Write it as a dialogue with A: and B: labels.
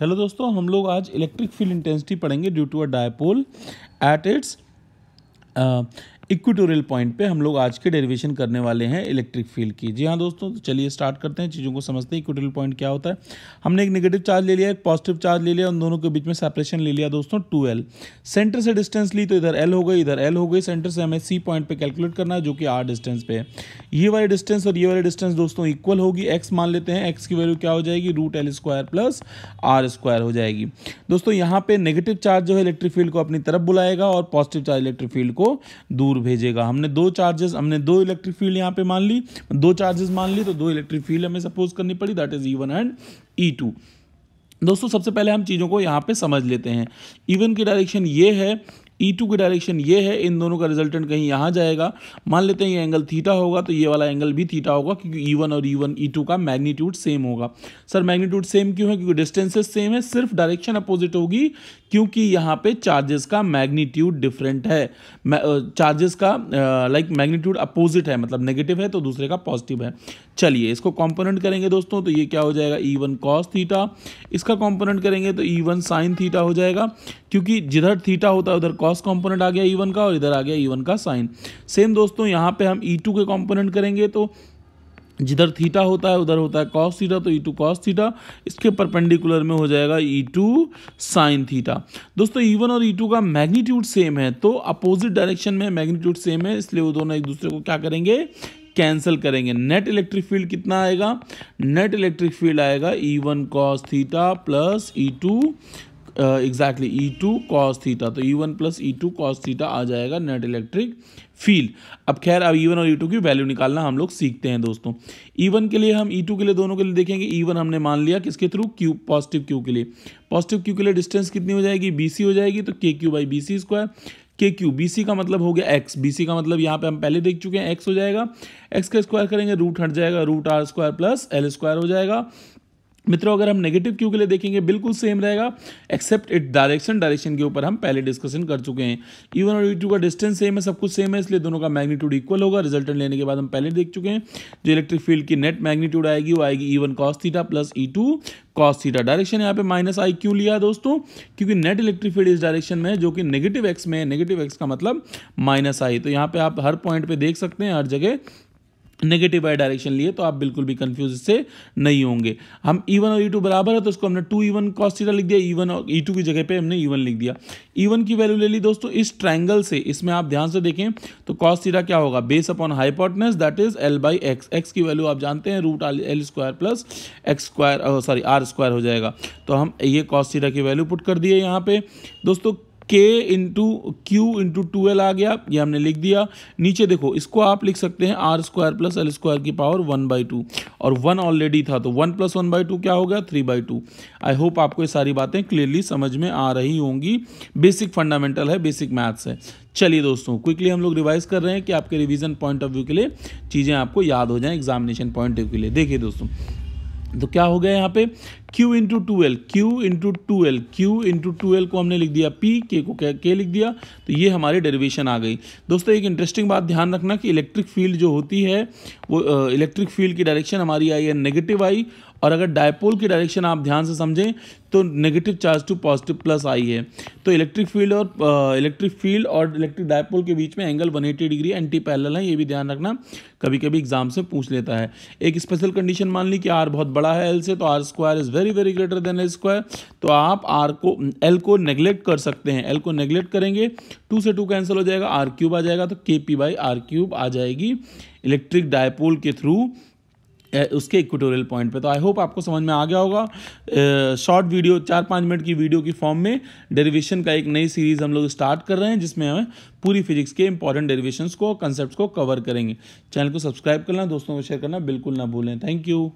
A: hello दोस्तों हम लोग आज इलेक्ट्रिक फील्ड इंटेंसिटी पढ़ेंगे due to a dipole at its equatorial point पे हम लोग आज के डेरिवेशन करने वाले हैं इलेक्ट्रिक फील्ड की जी हाँ दोस्तों तो चलिए स्टार्ट करते हैं चीज़ों को समझते हैं इक्विटोरियल पॉइंट क्या होता है हमने एक नेगेटिव चार्ज ले लिया एक पॉजिटिव चार्ज ले लिया उन दोनों के बीच में सेपरेशन ले लिया दोस्तों टू सेंटर से डिस्टेंस ली तो इधर एल हो गई इधर एल हो गई सेंटर से हमें सी पॉइंट पर कैलकुलेट करना है जो कि आर डिस्टेंस पे है ये वाली डिस्टेंस और ये वाली डिस्टेंस दोस्तों इक्वल होगी एक्स मान लेते हैं एक्स की वैल्यू क्या हो जाएगी root L square plus R square हो जाएगी दोस्तों यहाँ पे नेगेटिव चार्ज जो है इलेक्ट्रिक फील्ड को अपनी तरफ बुलाएगा और पॉजिटिव चार्ज इलेक्ट्रिक फील्ड को दूर दूर भेजेगा हमने दो चार्जेस हमने दो इलेक्ट्रिक फील्ड यहाँ पे मान ली दो चार्जेस मान ली तो दो इलेक्ट्रिक फील्ड हमें सपोज करनी पड़ी that is E one and E two दोस्तों सबसे पहले हम चीज़ों को यहाँ पे समझ लेते हैं इवन की डायरेक्शन ये है पी e टू की डायरेक्शन ये है इन दोनों का रिजल्टेंट कहीं यहाँ जाएगा मान लेते हैं ये एंगल थीटा होगा तो ये वाला एंगल भी थीटा होगा क्योंकि ई e वन और ई वन ई टू का मैग्नीट्यूड सेम होगा सर मैग्नीट्यूड सेम क्यों है क्योंकि डिस्टेंसेस सेम है सिर्फ डायरेक्शन अपोजिट होगी क्योंकि यहाँ पे चार्जेस का मैग्नीट्यूड डिफरेंट है चार्जेस का लाइक मैग्नीट्यूड अपोजिट है मतलब नेगेटिव है तो दूसरे का पॉजिटिव है चलिए इसको कॉम्पोनेंट करेंगे दोस्तों तो ये क्या हो जाएगा ई वन कॉस थीटा इसका कॉम्पोनेंट करेंगे तो ई वन साइन थीटा हो जाएगा क्योंकि जिधर थीटा होता है उधर कॉस cos कॉम्पोनेंट आ गया ई e का और इधर आ गया ई e का साइन सेम दोस्तों यहाँ पर हम ई e के कॉम्पोनेंट करेंगे तो जिधर थीटा होता है उधर होता है कॉस थीटा तो ई टू कॉस थीटा इसके परपेंडिकुलर में हो जाएगा ई टू साइन थीटा दोस्तों ई वन और ई टू का मैग्नीट्यूड सेम है तो अपोजिट डायरेक्शन में मैग्नीट्यूड सेम है इसलिए वो दोनों एक दूसरे को क्या करेंगे कैंसिल करेंगे नेट इलेक्ट्रिक फील्ड कितना आएगा नेट इलेक्ट्रिक फील्ड आएगा E one theta plus E two exactly E two cos theta तो E one plus E two cos theta आ जाएगा नेट इलेक्ट्रिक फील्ड अब खैर अब ई e वन और ई e टू की वैल्यू निकालना हम लोग सीखते हैं दोस्तों ई e वन के लिए हम ई टू के लिए दोनों के लिए देखेंगे ई वन हमने मान लिया किसके थ्रू क्यू पॉजिटिव क्यू के लिए पॉजिटिव क्यू के लिए डिस्टेंस कितनी हो जाएगी बी सी हो जाएगी तो K Q by B C square K Q B C का मतलब हो गया एक्स बी सी का मतलब यहाँ पे हम पहले देख चुके हैं एक्स हो जाएगा एक्स का स्क्वायर करेंगे रूट हट जाएगा root R square plus L square हो जाएगा मित्रों अगर हम नेगेटिव क्यू के लिए देखेंगे बिल्कुल सेम रहेगा एक्सेप्ट इट डायरेक्शन डायरेक्शन के ऊपर हम पहले डिस्कशन कर चुके हैं इवन और यू का डिस्टेंस सेम है सब कुछ सेम है इसलिए दोनों का मैग्नीट्यूड इक्वल होगा रिजल्टेंट लेने के बाद हम पहले देख चुके हैं जो इलेक्ट्रिक फील्ड की नेट मैग्नीट्यूड आएगी वो आएगी E one cos theta plus E two cos theta direction यहाँ पे माइनस आई क्यू लिया दोस्तों क्योंकि नेट इलेक्ट्रिक फील्ड इस डायरेक्शन में है जो कि नेगेटिव एक्स में है नेगेटिव एक्स का मतलब माइनस आई तो यहाँ पे आप हर पॉइंट पे देख सकते हैं हर जगह नेगेटिव बाई डायरेक्शन लिए तो आप बिल्कुल भी कंफ्यूज इससे नहीं होंगे हम वन e और ई e टू बराबर है तो उसको हमने टू ई1 कॉस थीटा लिख दिया ई1 e और ई टू की जगह पे हमने वन लिख दिया ई1 की वैल्यू ले ली दोस्तों इस ट्रायंगल से इसमें आप ध्यान से देखें तो कॉस थीटा क्या होगा base upon hypotenuse that is L by X X की वैल्यू आप जानते हैं root L square plus X square sorry R square हो जाएगा तो हम ये कॉस थीटा की वैल्यू पुट कर दिए यहाँ पे दोस्तों K into Q into two आ गया ये हमने लिख दिया नीचे देखो इसको आप लिख सकते हैं R square plus L square की पावर वन बाई टू और वन ऑलरेडी था तो one plus one by two क्या हो गया three by two I hope आपको ये सारी बातें क्लियरली समझ में आ रही होंगी बेसिक फंडामेंटल है बेसिक मैथ्स है चलिए दोस्तों क्विकली हम लोग रिवाइज कर रहे हैं कि आपके रिविजन पॉइंट ऑफ व्यू के लिए चीज़ें आपको याद हो जाएं एग्जामिनेशन पॉइंट ऑफ व्यू के लिए देखिए दोस्तों तो क्या हो गया यहाँ पे Q into two L Q into two L Q into two L को हमने लिख दिया P K को K लिख दिया तो ये हमारी डेरिवेशन आ गई दोस्तों एक इंटरेस्टिंग बात ध्यान रखना कि इलेक्ट्रिक फील्ड जो होती है वो इलेक्ट्रिक फील्ड की डायरेक्शन हमारी आई है नेगेटिव आई और अगर डायपोल की डायरेक्शन आप ध्यान से समझें तो negative charge to positive plus आई है तो इलेक्ट्रिक फील्ड और इलेक्ट्रिक फील्ड और इलेक्ट्रिक डायपोल के बीच में एंगल 180 डिग्री एंटी पैरेलल है ये भी ध्यान रखना कभी कभी एग्जाम से पूछ लेता है एक स्पेशल कंडीशन मान ली कि आर बहुत बड़ा है एल से तो R square is very very greater than L square तो आप आर को एल को नेग्लेक्ट कर सकते हैं एल को नेग्लेक्ट करेंगे टू से टू कैंसिल हो जाएगा आर क्यूब आ जाएगा तो K P by R cube आ जाएगी इलेक्ट्रिक डायपोल के थ्रू उसके इक्वेटोरियल पॉइंट पे तो आई होप आपको समझ में आ गया होगा शॉर्ट वीडियो चार पाँच मिनट की वीडियो की फॉर्म में डेरिवेशन का एक नई सीरीज हम लोग स्टार्ट कर रहे हैं जिसमें हमें पूरी फिजिक्स के इंपॉर्टेंट डेरिवेशन को कंसेप्ट को कवर करेंगे चैनल को सब्सक्राइब करना दोस्तों को शेयर करना बिल्कुल ना भूलें थैंक यू